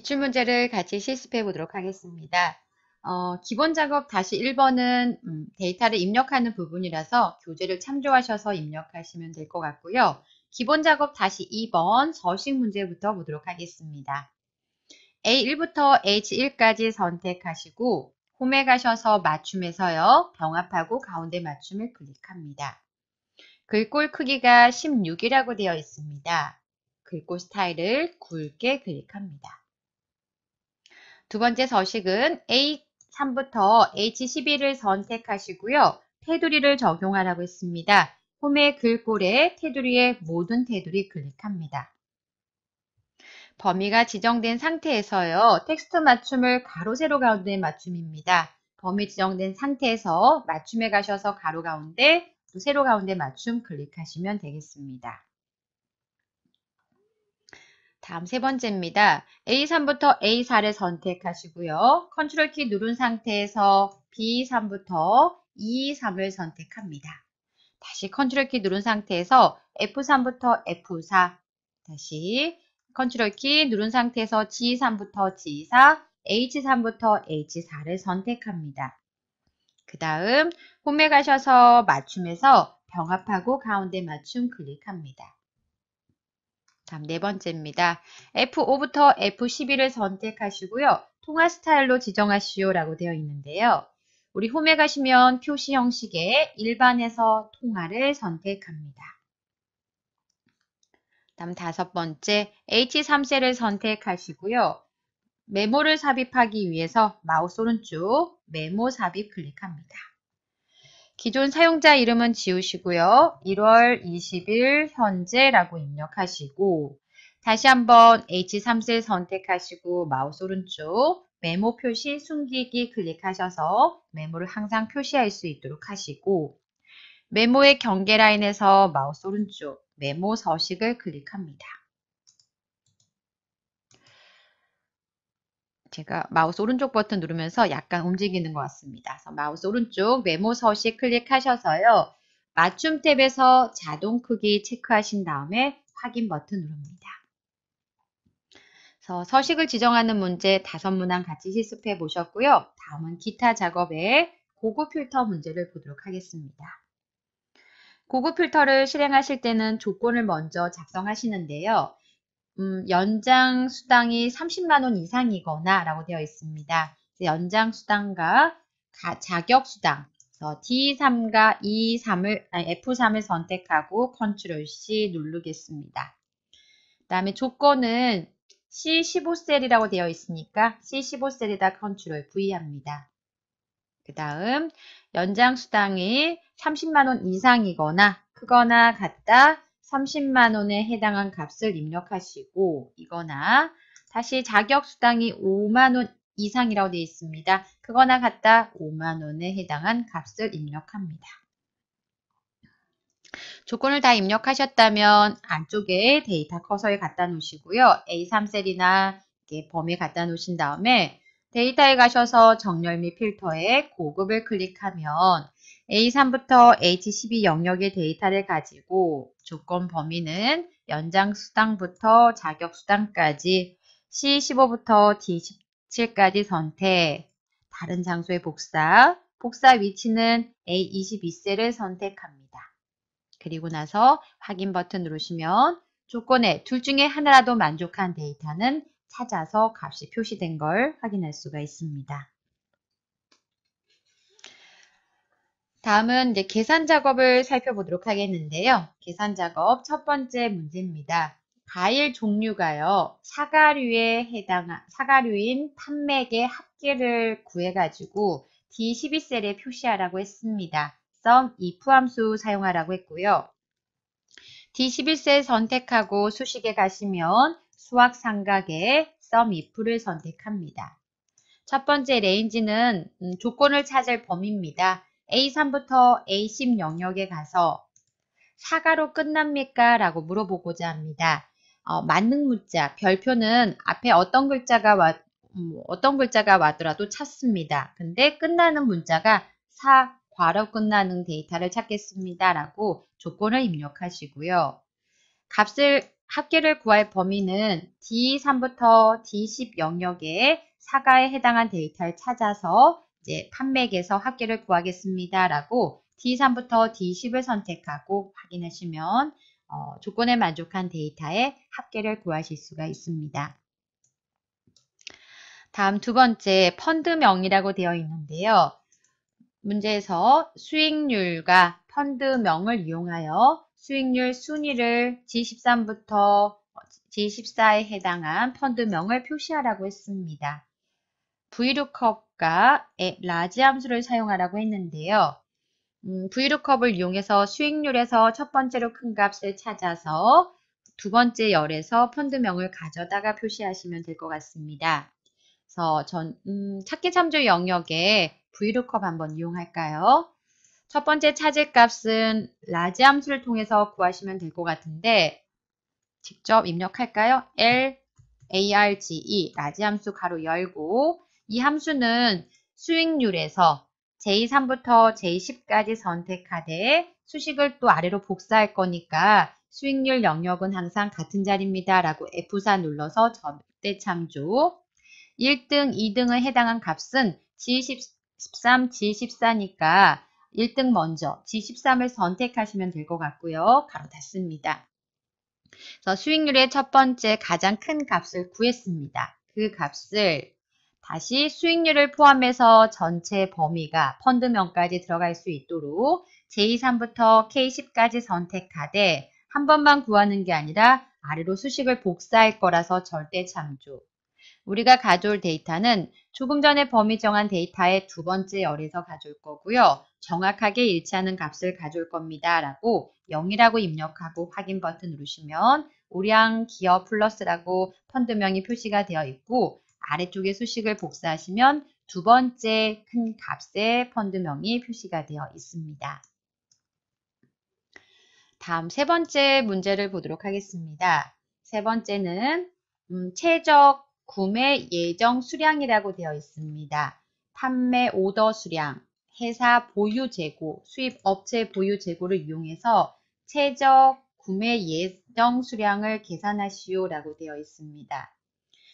기출문제를 같이 실습해 보도록 하겠습니다. 어, 기본 작업 다시 1번은 음, 데이터를 입력하는 부분이라서 교재를 참조하셔서 입력하시면 될 것 같고요. 기본 작업 다시 2번 서식 문제부터 보도록 하겠습니다. A1부터 H1까지 선택하시고 홈에 가셔서 맞춤에서요. 병합하고 가운데 맞춤을 클릭합니다. 글꼴 크기가 16이라고 되어 있습니다. 글꼴 스타일을 굵게 클릭합니다. 두 번째 서식은 A3부터 H11을 선택하시고요. 테두리를 적용하라고 했습니다. 홈의 글꼴에 테두리의 모든 테두리 클릭합니다. 범위가 지정된 상태에서요. 텍스트 맞춤을 가로 세로 가운데 맞춤입니다. 범위 지정된 상태에서 맞춤에 가셔서 가로 가운데 또 세로 가운데 맞춤 클릭하시면 되겠습니다. 다음 세 번째입니다. A3부터 A4를 선택하시고요. 컨트롤 키 누른 상태에서 B3부터 E3을 선택합니다. 다시 컨트롤 키 누른 상태에서 F3부터 F4 다시 컨트롤 키 누른 상태에서 G3부터 G4 H3부터 H4를 선택합니다. 그 다음 홈에 가셔서 맞춤에서 병합하고 가운데 맞춤 클릭합니다. 다음 네 번째입니다. F5부터 F12를 선택하시고요. 통화 스타일로 지정하시오 라고 되어 있는데요. 우리 홈에 가시면 표시 형식의 일반에서 통화를 선택합니다. 다음 다섯 번째 H3셀을 선택하시고요. 메모를 삽입하기 위해서 마우스 오른쪽 메모 삽입 클릭합니다. 기존 사용자 이름은 지우시고요. 1월 20일 현재라고 입력하시고 다시 한번 H3셀 선택하시고 마우스 오른쪽 메모 표시 숨기기 클릭하셔서 메모를 항상 표시할 수 있도록 하시고 메모의 경계 라인에서 마우스 오른쪽 메모 서식을 클릭합니다. 제가 마우스 오른쪽 버튼 누르면서 약간 움직이는 것 같습니다. 마우스 오른쪽 메모 서식 클릭하셔서요. 맞춤 탭에서 자동 크기 체크하신 다음에 확인 버튼 누릅니다. 그래서 서식을 지정하는 문제 다섯 문항 같이 실습해 보셨고요. 다음은 기타 작업의 고급 필터 문제를 보도록 하겠습니다. 고급 필터를 실행하실 때는 조건을 먼저 작성하시는데요. 음, 연장 수당이 30만 원 이상이거나 라고 되어 있습니다. 연장 수당과 자격 수당 D3과 E3을 아니, F3을 선택하고 Ctrl C 누르겠습니다. 그 다음에 조건은 C15셀이라고 되어 있으니까 C15셀에다 Ctrl V 합니다. 그 다음 연장수당이 30만원 이상이거나 크거나 같다 30만원에 해당한 값을 입력하시고 이거나 다시 자격수당이 5만원 이상이라고 되어 있습니다. 그거나 같다 5만원에 해당한 값을 입력합니다. 조건을 다 입력하셨다면 안쪽에 데이터 커서에 갖다 놓으시고요. A3셀이나 범위에 갖다 놓으신 다음에 데이터에 가셔서 정렬 및 필터에 고급을 클릭하면 A3부터 H12 영역의 데이터를 가지고 조건 범위는 연장수당부터 자격수당까지 C15부터 D17까지 선택, 다른 장소의 복사, 복사 위치는 A22셀을 선택합니다. 그리고 나서 확인 버튼 누르시면 조건의 둘 중에 하나라도 만족한 데이터는 찾아서 값이 표시된 걸 확인할 수가 있습니다. 다음은 이제 계산 작업을 살펴보도록 하겠는데요. 계산 작업 첫 번째 문제입니다. 과일 종류가요. 사과류에 해당 사과류인 판맥의 합계를 구해 가지고 D12셀에 표시하라고 했습니다. 썸 if 함수 사용하라고 했고요. D11셀 선택하고 수식에 가시면 수학 삼각의 썸 if를 선택합니다. 첫 번째 레인지는 음, 조건을 찾을 범위입니다. A3부터 A10 영역에 가서 사가로 끝납니까? 라고 물어보고자 합니다. 어, 만능 문자, 별표는 앞에 어떤 글자가 와, 음, 어떤 글자가 와더라도 찾습니다. 근데 끝나는 문자가 사, 과로 끝나는 데이터를 찾겠습니다. 라고 조건을 입력하시고요. 값을 합계를 구할 범위는 D3부터 D10 영역에 사가에 해당한 데이터를 찾아서 이제 판맥에서 합계를 구하겠습니다. 라고 D3부터 D10을 선택하고 확인하시면 어, 조건에 만족한 데이터에 합계를 구하실 수가 있습니다. 다음 두 번째 펀드명이라고 되어 있는데요. 문제에서 수익률과 펀드명을 이용하여 수익률 순위를 G13부터 G14에 해당한 펀드명을 표시하라고 했습니다. 브루컵 값에 라지 함수를 사용하라고 했는데요. 음, VLOOKUP을 이용해서 수익률에서 첫 번째로 큰 값을 찾아서 두 번째 열에서 펀드명을 가져다가 표시하시면 될 것 같습니다. 그래서 전 음, 찾기 참조 영역에 VLOOKUP 한번 이용할까요? 첫 번째 찾을 값은 라지 함수를 통해서 구하시면 될 것 같은데 직접 입력할까요? L ARGE 라지 함수 가로 열고 이 함수는 수익률에서 J3부터 J10까지 선택하되 수식을 또 아래로 복사할 거니까 수익률 영역은 항상 같은 자리입니다. 라고 F4 눌러서 절대 참조 1등, 2등에 해당한 값은 G13, G14니까 1등 먼저 G13을 선택하시면 될 것 같고요. 가로 닫습니다. 그래서 수익률의 첫 번째 가장 큰 값을 구했습니다. 그 값을 다시 수익률을 포함해서 전체 범위가 펀드명까지 들어갈 수 있도록 J3부터 K10까지 선택하되 한 번만 구하는 게 아니라 아래로 수식을 복사할 거라서 절대 참조. 우리가 가져올 데이터는 조금 전에 범위 정한 데이터의 두 번째 열에서 가져올 거고요. 정확하게 일치하는 값을 가져올 겁니다. 라고 0이라고 입력하고 확인 버튼 누르시면 우량 기어 플러스라고 펀드명이 표시가 되어 있고 아래쪽에 수식을 복사하시면 두 번째 큰 값의 펀드명이 표시가 되어 있습니다. 다음 세 번째 문제를 보도록 하겠습니다. 세 번째는 음, 최적 구매 예정 수량이라고 되어 있습니다. 판매 오더 수량, 회사 보유 재고, 수입 업체 보유 재고를 이용해서 최적 구매 예정 수량을 계산하시오라고 되어 있습니다.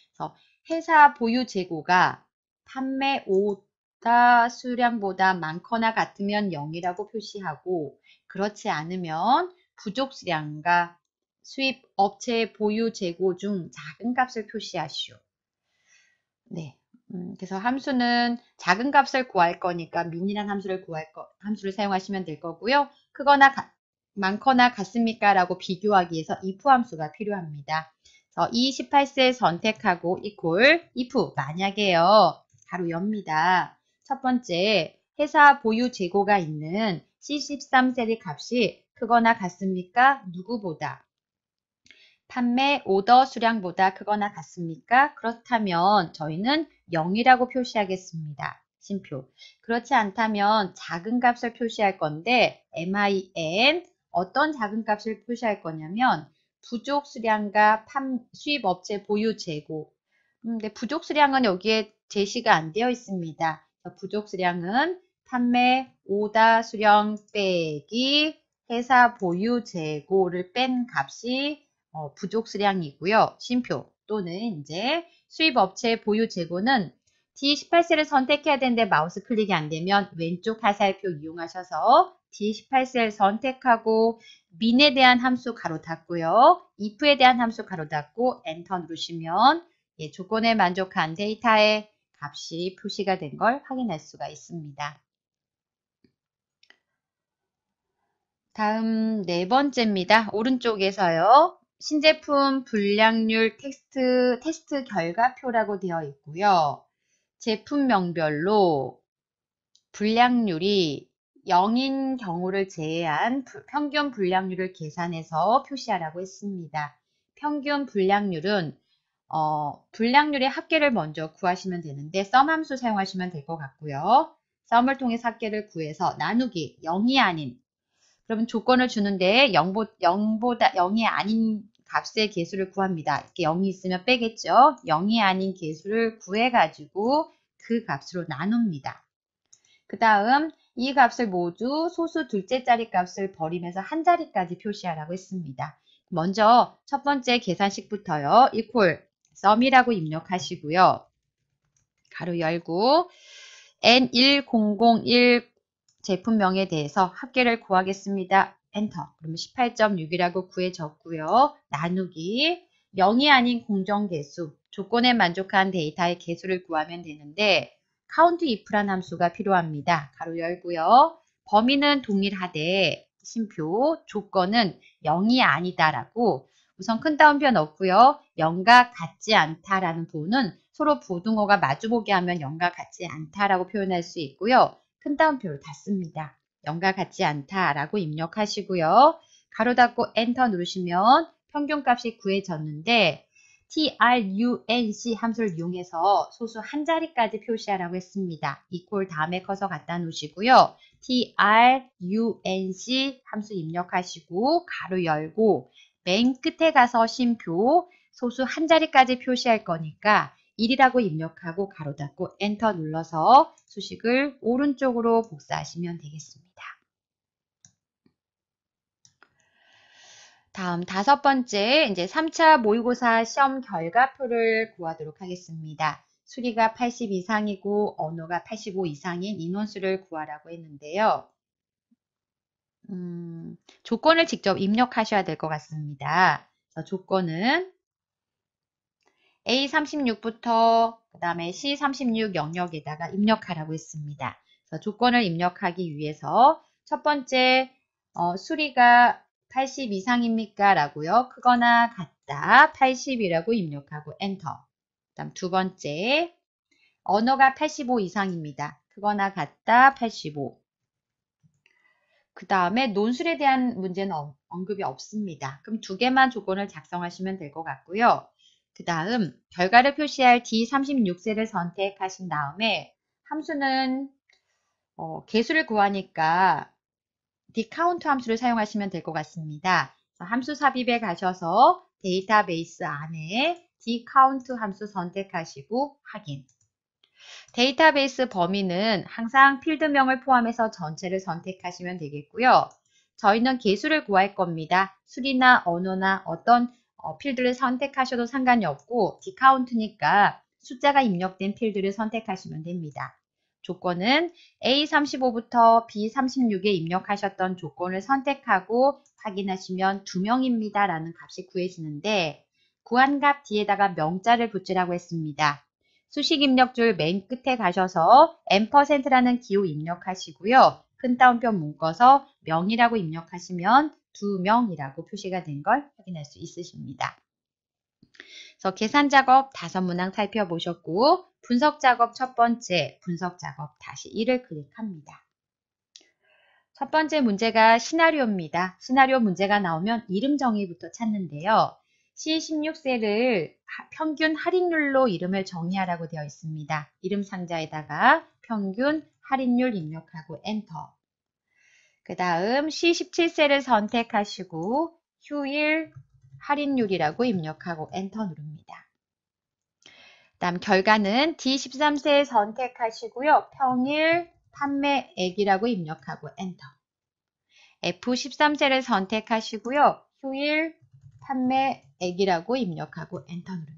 그래서 회사 보유 재고가 판매 오다 수량보다 많거나 같으면 0이라고 표시하고 그렇지 않으면 부족 수량과 수입 업체 보유 재고 중 작은 값을 표시하시오. 네. 음, 그래서 함수는 작은 값을 구할 거니까 민이란 함수를 구할 거, 함수를 사용하시면 될 거고요. 크거나 가, 많거나 같습니까? 라고 비교하기 위해서 if 함수가 필요합니다. 어, 이 18세 선택하고 equal if 만약에요. 바로 엽니다. 첫 번째 회사 보유 재고가 있는 C13세대 값이 크거나 같습니까? 누구보다 판매 오더 수량보다 크거나 같습니까? 그렇다면 저희는 0이라고 표시하겠습니다. 심표. 그렇지 않다면 작은 값을 표시할 건데 min 어떤 작은 값을 표시할 거냐면 부족 수량과 판, 수입업체 보유 재고 음, 근데 부족 수량은 여기에 제시가 안 되어 있습니다. 부족 수량은 판매 오다 수령 빼기 회사 보유 재고를 뺀 값이 어, 부족 수량이고요. 심표 또는 이제 수입업체 보유 재고는 D18셀을 선택해야 되는데 마우스 클릭이 안 되면 왼쪽 하살표 이용하셔서 D18셀 선택하고 민에 대한 함수 가로 닫고요. if에 대한 함수 가로 닫고 엔터 누르시면 예, 조건에 만족한 데이터의 값이 표시가 된 걸 확인할 수가 있습니다. 다음 네 번째입니다. 오른쪽에서요. 신제품 불량률 텍스트 테스트 결과표라고 되어 있고요. 제품명별로 불량률이 0인 경우를 제외한 평균 불량률을 계산해서 표시하라고 했습니다. 평균 불량률은 어, 불량률의 합계를 먼저 구하시면 되는데 썸 함수 사용하시면 될 것 같고요. 썸을 통해 합계를 구해서 나누기 0이 아닌 그러면 조건을 주는데 0보, 다 0이 아닌 값의 개수를 구합니다. 이렇게 0이 있으면 빼겠죠. 0이 아닌 개수를 구해가지고 그 값으로 나눕니다. 그 다음 이 값을 모두 소수 둘째 자리 값을 버리면서 한 자리까지 표시하라고 했습니다. 먼저 첫 번째 계산식부터요. equal sum이라고 입력하시고요. 가로 열고 N1001 제품명에 대해서 합계를 구하겠습니다. 엔터. 그럼 18.6이라고 구해졌고요. 나누기 0이 아닌 공정계수 조건에 만족한 데이터의 개수를 구하면 되는데 카운트 이프란 함수가 필요합니다. 가로 열고요. 범위는 동일하되 심표 조건은 0이 아니다라고 우선 큰 따옴표 없고요 0과 같지 않다라는 부분은 서로 부등호가 마주보게 하면 0과 같지 않다라고 표현할 수 있고요. 큰 따옴표를 닫습니다. 0과 같지 않다라고 입력하시고요. 가로 닫고 엔터 누르시면 평균값이 구해졌는데 trunc 함수를 이용해서 소수 한 자리까지 표시하라고 했습니다. 이퀄 다음에 커서 갖다 놓으시고요. trunc 함수 입력하시고 가로 열고 맨 끝에 가서 심표 소수 한 자리까지 표시할 거니까 1이라고 입력하고 가로 닫고 엔터 눌러서 수식을 오른쪽으로 복사하시면 되겠습니다. 다음 다섯 번째 이제 3차 모의고사 시험 결과표를 구하도록 하겠습니다. 수리가 80 이상이고 언어가 85 이상인 인원수를 구하라고 했는데요. 음, 조건을 직접 입력하셔야 될 것 같습니다. 조건은 A36부터 그 다음에 C36 영역에다가 입력하라고 했습니다. 조건을 입력하기 위해서 첫 번째 어, 수리가 80 이상입니까? 라고요. 크거나 같다. 80이라고 입력하고 엔터. 다음 두 번째. 언어가 85 이상입니다. 크거나 같다. 85. 그 다음에 논술에 대한 문제는 어, 언급이 없습니다. 그럼 두 개만 조건을 작성하시면 될 것 같고요. 그 다음 결과를 표시할 d 3 6세를 선택하신 다음에 함수는 어, 개수를 구하니까 디카운트 함수를 사용하시면 될 것 같습니다. 함수 삽입에 가셔서 데이터베이스 안에 디카운트 함수 선택하시고 확인. 데이터베이스 범위는 항상 필드명을 포함해서 전체를 선택하시면 되겠고요. 저희는 개수를 구할 겁니다. 수리나 언어나 어떤 어, 필드를 선택하셔도 상관이 없고 디카운트니까 숫자가 입력된 필드를 선택하시면 됩니다. 조건은 A35부터 B36에 입력하셨던 조건을 선택하고 확인하시면 2명입니다 라는 값이 구해지는데 구한값 뒤에다가 명자를 붙이라고 했습니다. 수식 입력줄 맨 끝에 가셔서 m 라는 기호 입력하시고요. 큰 따옴표 묶어서 명이라고 입력하시면 2명이라고 표시가 된 걸 확인할 수 있으십니다. 그래서 계산 작업 5 문항 살펴보셨고 분석 작업 첫 번째, 분석 작업 다시 1을 클릭합니다. 첫 번째 문제가 시나리오입니다. 시나리오 문제가 나오면 이름 정의부터 찾는데요. C16셀을 평균 할인율로 이름을 정의하라고 되어 있습니다. 이름 상자에다가 평균 할인율 입력하고 엔터. 그 다음 C17셀을 선택하시고 휴일 할인율이라고 입력하고 엔터 누릅니다. 다음 결과는 D13세 선택하시고요. 평일 판매액이라고 입력하고 엔터. F13세를 선택하시고요. 휴일 판매액이라고 입력하고 엔터 누릅니다.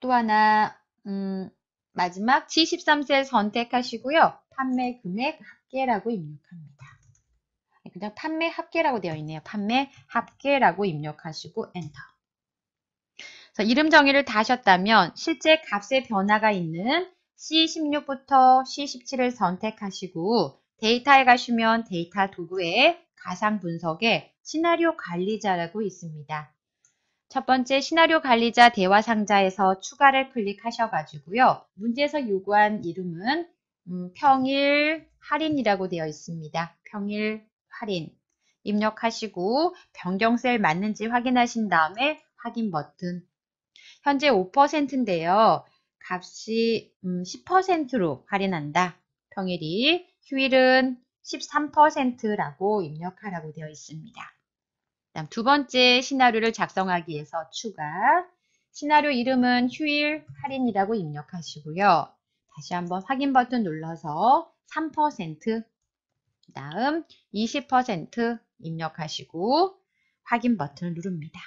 또 하나 음, 마지막 G13세 선택하시고요. 판매 금액 합계라고 입력합니다. 그냥 판매 합계라고 되어 있네요. 판매 합계라고 입력하시고 엔터. 자, 이름 정의를 다 하셨다면 실제 값의 변화가 있는 C16부터 C17을 선택하시고 데이터에 가시면 데이터 도구에 가상 분석에 시나리오 관리자라고 있습니다. 첫 번째 시나리오 관리자 대화 상자에서 추가를 클릭하셔가지고요. 문제에서 요구한 이름은 음, 평일 할인이라고 되어 있습니다. 평일 할인 입력하시고 변경셀 맞는지 확인하신 다음에 확인 버튼 현재 5%인데요. 값이 10%로 음, 할인한다. 평일이 휴일은 13%라고 입력하라고 되어 있습니다. 다음 두 번째 시나리오를 작성하기 위해서 추가 시나리오 이름은 휴일 할인이라고 입력하시고요. 다시 한번 확인 버튼 눌러서 3%그 다음 20% 입력하시고 확인 버튼을 누릅니다.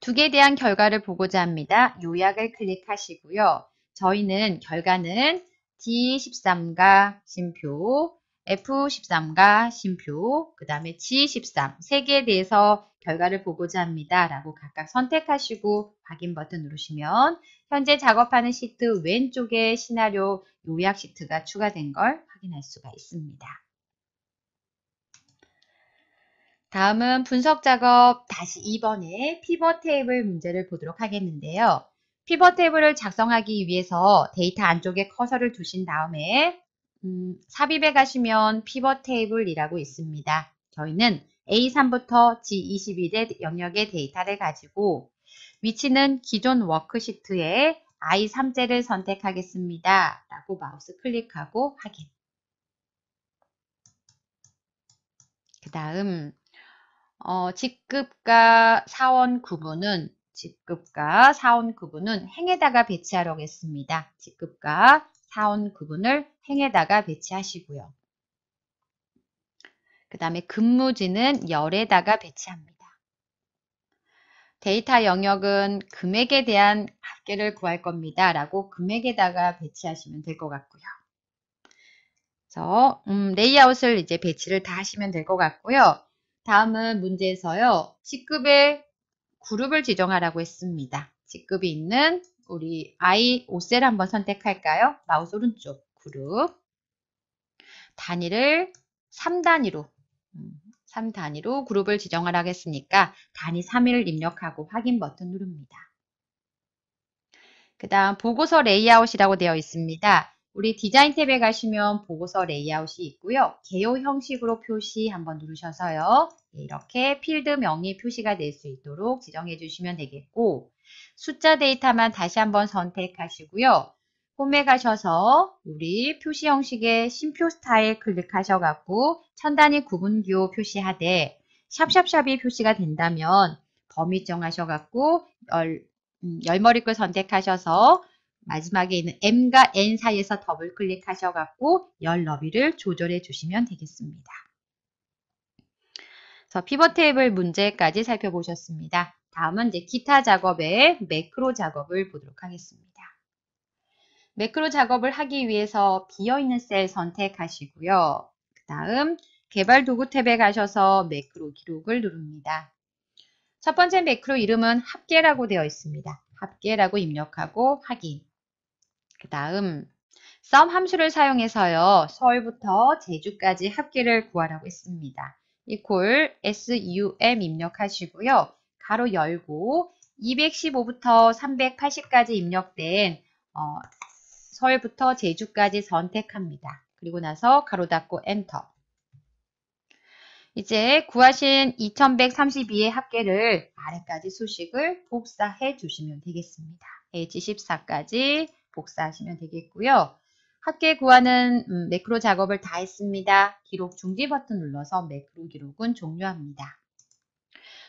두 개에 대한 결과를 보고자 합니다. 요약을 클릭하시고요. 저희는 결과는 D13과 심표, F13과 심표, 그 다음에 G13 세 개에 대해서 결과를 보고자 합니다. 라고 각각 선택하시고 확인 버튼 누르시면 현재 작업하는 시트 왼쪽에 시나리오 요약 시트가 추가된 걸 확인할 수가 있습니다. 다음은 분석 작업 다시 2번의 피벗 테이블 문제를 보도록 하겠는데요. 피벗 테이블을 작성하기 위해서 데이터 안쪽에 커서를 두신 다음에 음, 삽입에 가시면 피벗 테이블이라고 있습니다. 저희는 A3부터 G21의 영역의 데이터를 가지고 위치는 기존 워크시트에 i 3제를 선택하겠습니다. 라고 마우스 클릭하고 확인. 그 다음 어, 직급과 사원 구분은 직급과 사원 구분은 행에다가 배치하려고 했습니다. 직급과 사원 구분을 행에다가 배치하시고요. 그 다음에 근무지는 열에다가 배치합니다. 데이터 영역은 금액에 대한 합계를 구할 겁니다. 라고 금액에다가 배치하시면 될 것 같고요. 그래서 음, 레이아웃을 이제 배치를 다 하시면 될 것 같고요. 다음은 문제에서요. 직급의 그룹을 지정하라고 했습니다. 직급이 있는 우리 아이 옷셀 한번 선택할까요? 마우스 오른쪽 그룹 단위를 3단위로 3단위로 음, 그룹을 지정하라고 했으니까 단위 3을 입력하고 확인 버튼 누릅니다. 그 다음 보고서 레이아웃이라고 되어 있습니다. 우리 디자인 탭에 가시면 보고서 레이아웃이 있고요. 개요 형식으로 표시 한번 누르셔서요. 네, 이렇게 필드명이 표시가 될 수 있도록 지정해 주시면 되겠고 숫자 데이터만 다시 한번 선택하시고요. 홈에 가셔서 우리 표시 형식의 심표 스타일 클릭하셔갖고 천단위 구분기호 표시하되 샵샵샵이 표시가 된다면 범위 정하셔갖고 열, 음, 열머리글 선택하셔서 마지막에 있는 M과 N 사이에서 더블 클릭하셔갖고 열 너비를 조절해 주시면 되겠습니다. 그래서 피벗 테이블 문제까지 살펴보셨습니다. 다음은 이제 기타 작업의 매크로 작업을 보도록 하겠습니다. 매크로 작업을 하기 위해서 비어있는 셀 선택하시고요. 그 다음 개발 도구 탭에 가셔서 매크로 기록을 누릅니다. 첫 번째 매크로 이름은 합계라고 되어 있습니다. 합계라고 입력하고 확인. 그 다음 썸 함수를 사용해서요. 서울부터 제주까지 합계를 구하라고 했습니다. 이콜 SUM 입력하시고요. 가로 열고 215부터 380까지 입력된 어, 서울부터 제주까지 선택합니다. 그리고 나서 가로 닫고 엔터. 이제 구하신 2132의 합계를 아래까지 수식을 복사해 주시면 되겠습니다. H14까지 복사하시면 되겠고요. 합계 구하는 음, 매크로 작업을 다 했습니다. 기록 중지 버튼 눌러서 매크로 기록은 종료합니다.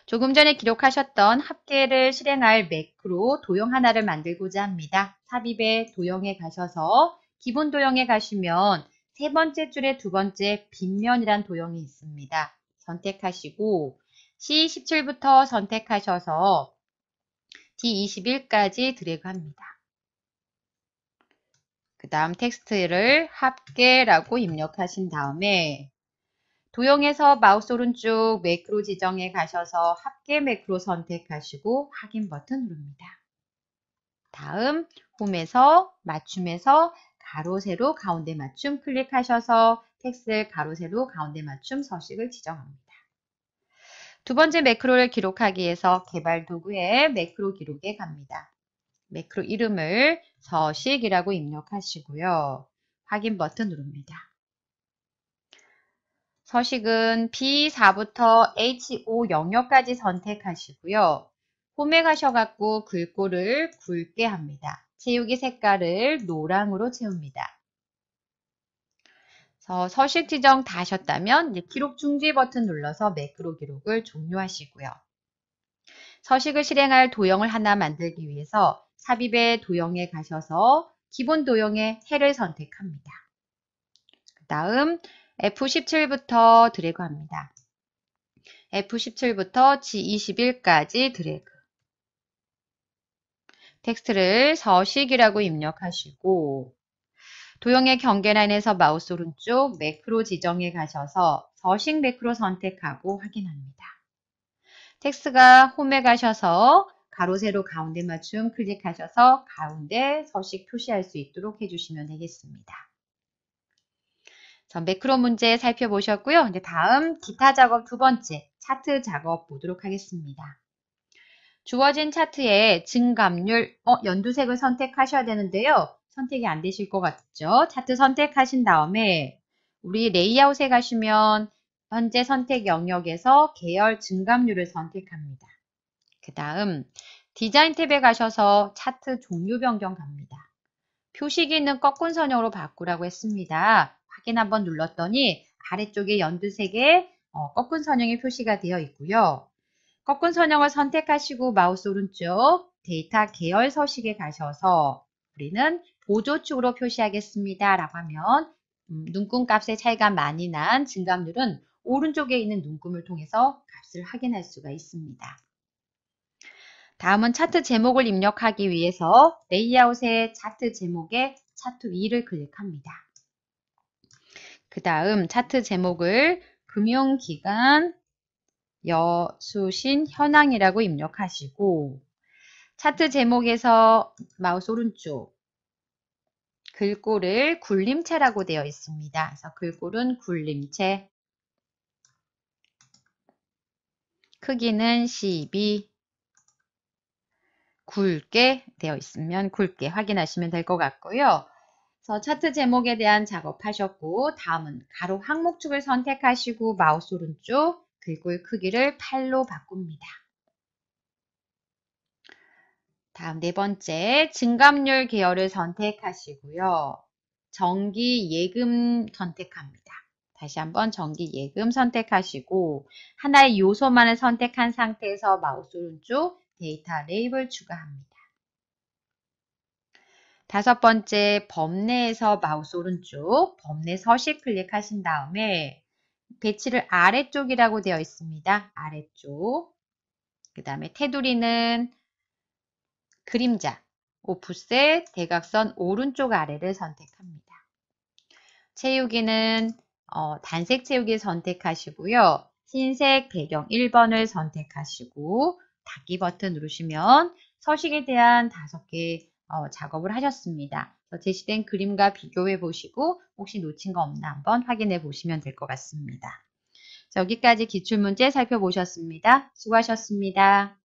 조금 전에 기록하셨던 합계를 실행할 매크로 도형 하나를 만들고자 합니다. 삽입에 도형에 가셔서 기본 도형에 가시면 세 번째 줄에 두 번째 빗면이란 도형이 있습니다. 선택하시고 C17부터 선택하셔서 D21까지 드래그합니다. 그 다음 텍스트를 합계라고 입력하신 다음에 도형에서 마우스 오른쪽 매크로 지정에 가셔서 합계 매크로 선택하시고 확인 버튼 누릅니다. 다음 홈에서 맞춤에서 가로 세로 가운데 맞춤 클릭하셔서 텍스트 가로 세로 가운데 맞춤 서식을 지정합니다. 두 번째 매크로를 기록하기 위해서 개발 도구의 매크로 기록에 갑니다. 매크로 이름을 서식이라고 입력하시고요. 확인 버튼 누릅니다. 서식은 B4부터 H5 영역까지 선택하시고요. 홈에 가셔갖고 글꼴을 굵게 합니다. 채우기 색깔을 노랑으로 채웁니다. 서식 지정 다 하셨다면 기록 중지 버튼 눌러서 매크로 기록을 종료하시고요. 서식을 실행할 도형을 하나 만들기 위해서 삽입의 도형에 가셔서 기본 도형의 해를 선택합니다. 그 다음 F17부터 드래그 합니다. F17부터 G21까지 드래그. 텍스트를 서식이라고 입력하시고 도형의 경계 라인에서 마우스 오른쪽 매크로 지정에 가셔서 서식 매크로 선택하고 확인합니다. 텍스트가 홈에 가셔서 가로 세로 가운데 맞춤 클릭하셔서 가운데 서식 표시할 수 있도록 해주시면 되겠습니다. 전 매크로 문제 살펴보셨고요. 이제 다음 기타 작업 두 번째 차트 작업 보도록 하겠습니다. 주어진 차트에 증감률, 어, 연두색을 선택하셔야 되는데요. 선택이 안 되실 것 같죠? 차트 선택하신 다음에 우리 레이아웃에 가시면 현재 선택 영역에서 계열 증감률을 선택합니다. 그 다음 디자인 탭에 가셔서 차트 종류 변경 갑니다. 표시기는 꺾은 선형으로 바꾸라고 했습니다. 확인 한번 눌렀더니 아래쪽에 연두색의 어, 꺾은 선형이 표시가 되어 있고요. 꺾은 선형을 선택하시고 마우스 오른쪽 데이터 계열 서식에 가셔서 우리는 보조축으로 표시하겠습니다. 라고 하면 음, 눈금 값의 차이가 많이 난 증감률은 오른쪽에 있는 눈금을 통해서 값을 확인할 수가 있습니다. 다음은 차트 제목을 입력하기 위해서 레이아웃의 차트 제목에 차트 위를 클릭합니다. 그 다음 차트 제목을 금융기관 여수신 현황이라고 입력하시고 차트 제목에서 마우스 오른쪽 글꼴을 굴림체라고 되어 있습니다. 그래서 글꼴은 굴림체 크기는 12 굵게 되어 있으면 굵게 확인하시면 될 것 같고요. 그래서 차트 제목에 대한 작업하셨고 다음은 가로 항목축을 선택하시고 마우스 오른쪽 글꼴 크기를 8로 바꿉니다. 다음 네 번째 증감률 계열을 선택하시고요. 정기 예금 선택합니다. 다시 한번 정기 예금 선택하시고 하나의 요소만을 선택한 상태에서 마우스 오른쪽 데이터 레이블 추가합니다. 다섯 번째, 범내에서 마우스 오른쪽, 범내 서식 클릭하신 다음에 배치를 아래쪽이라고 되어 있습니다. 아래쪽. 그 다음에 테두리는 그림자, 오프셋, 대각선 오른쪽 아래를 선택합니다. 채우기는 어, 단색 채우기 선택하시고요. 흰색 배경 1번을 선택하시고 닫기 버튼 누르시면 서식에 대한 다섯 개 어, 작업을 하셨습니다. 제시된 그림과 비교해 보시고 혹시 놓친 거 없나 한번 확인해 보시면 될 것 같습니다. 여기까지 기출문제 살펴보셨습니다. 수고하셨습니다.